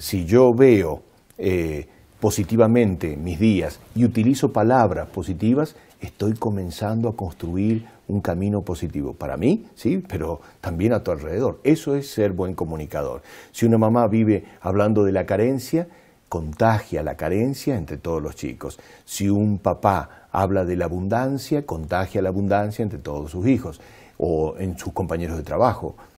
si yo veo eh, positivamente mis días y utilizo palabras positivas, estoy comenzando a construir un camino positivo para mí, sí, pero también a tu alrededor. Eso es ser buen comunicador. Si una mamá vive hablando de la carencia, contagia la carencia entre todos los chicos. Si un papá habla de la abundancia, contagia la abundancia entre todos sus hijos o en sus compañeros de trabajo.